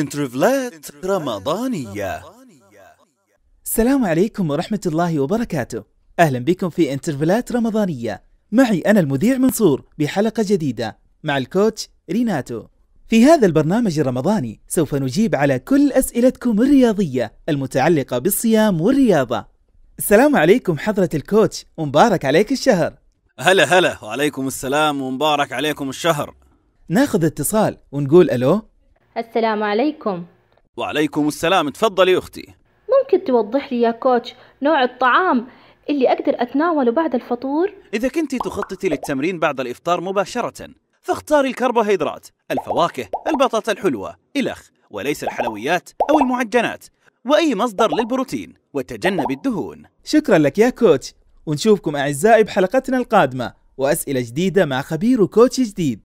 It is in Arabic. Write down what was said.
انترفلات رمضانية السلام عليكم ورحمة الله وبركاته أهلا بكم في انترفلات رمضانية معي أنا المذيع منصور بحلقة جديدة مع الكوتش ريناتو في هذا البرنامج الرمضاني سوف نجيب على كل أسئلتكم الرياضية المتعلقة بالصيام والرياضة السلام عليكم حضرة الكوتش ومبارك عليك الشهر هلا هلا وعليكم السلام ومبارك عليكم الشهر ناخذ اتصال ونقول ألو السلام عليكم وعليكم السلام تفضلي أختي ممكن توضح لي يا كوتش نوع الطعام اللي أقدر أتناوله بعد الفطور؟ إذا كنت تخططي للتمرين بعد الإفطار مباشرة فاختاري الكربوهيدرات الفواكه البطاطا الحلوة إلخ وليس الحلويات أو المعجنات وأي مصدر للبروتين وتجنب الدهون شكرا لك يا كوتش ونشوفكم أعزائي بحلقتنا القادمة وأسئلة جديدة مع خبير وكوتش جديد